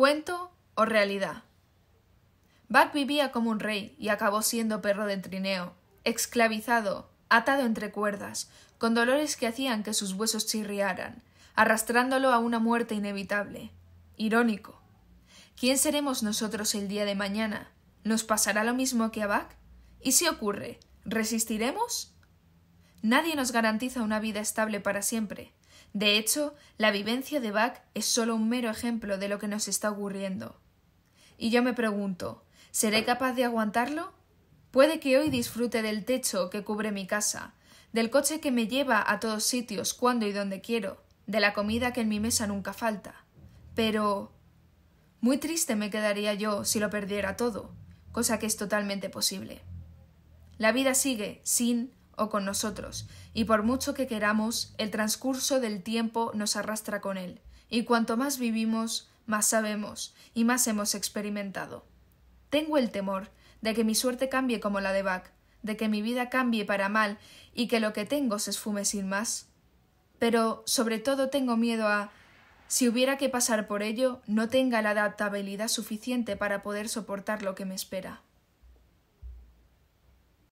¿Cuento o realidad? Buck vivía como un rey y acabó siendo perro de trineo, esclavizado, atado entre cuerdas, con dolores que hacían que sus huesos chirriaran, arrastrándolo a una muerte inevitable. Irónico. ¿Quién seremos nosotros el día de mañana? ¿Nos pasará lo mismo que a Buck? ¿Y si ocurre? ¿Resistiremos? Nadie nos garantiza una vida estable para siempre, de hecho, la vivencia de Bach es solo un mero ejemplo de lo que nos está ocurriendo. Y yo me pregunto, ¿seré capaz de aguantarlo? Puede que hoy disfrute del techo que cubre mi casa, del coche que me lleva a todos sitios cuando y donde quiero, de la comida que en mi mesa nunca falta. Pero... Muy triste me quedaría yo si lo perdiera todo, cosa que es totalmente posible. La vida sigue sin o con nosotros, y por mucho que queramos, el transcurso del tiempo nos arrastra con él, y cuanto más vivimos, más sabemos y más hemos experimentado. Tengo el temor de que mi suerte cambie como la de Bach, de que mi vida cambie para mal y que lo que tengo se esfume sin más. Pero sobre todo tengo miedo a si hubiera que pasar por ello, no tenga la adaptabilidad suficiente para poder soportar lo que me espera.